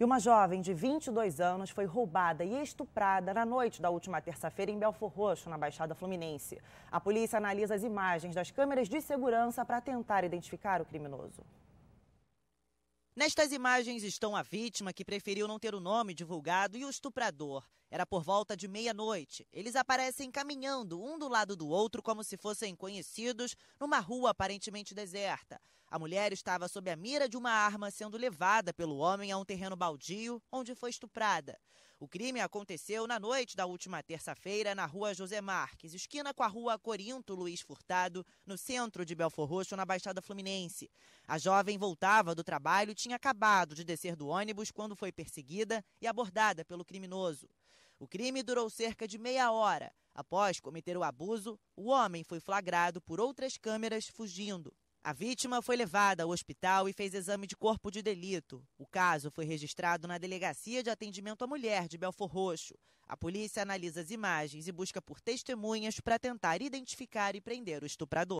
E uma jovem de 22 anos foi roubada e estuprada na noite da última terça-feira em Belfor Roxo, na Baixada Fluminense. A polícia analisa as imagens das câmeras de segurança para tentar identificar o criminoso. Nestas imagens estão a vítima, que preferiu não ter o nome divulgado, e o estuprador. Era por volta de meia-noite. Eles aparecem caminhando um do lado do outro como se fossem conhecidos numa rua aparentemente deserta. A mulher estava sob a mira de uma arma sendo levada pelo homem a um terreno baldio onde foi estuprada. O crime aconteceu na noite da última terça-feira na rua José Marques, esquina com a rua Corinto Luiz Furtado, no centro de Belfor Roxo, na Baixada Fluminense. A jovem voltava do trabalho e tinha acabado de descer do ônibus quando foi perseguida e abordada pelo criminoso. O crime durou cerca de meia hora. Após cometer o abuso, o homem foi flagrado por outras câmeras fugindo. A vítima foi levada ao hospital e fez exame de corpo de delito. O caso foi registrado na Delegacia de Atendimento à Mulher de Belfor Roxo. A polícia analisa as imagens e busca por testemunhas para tentar identificar e prender o estuprador.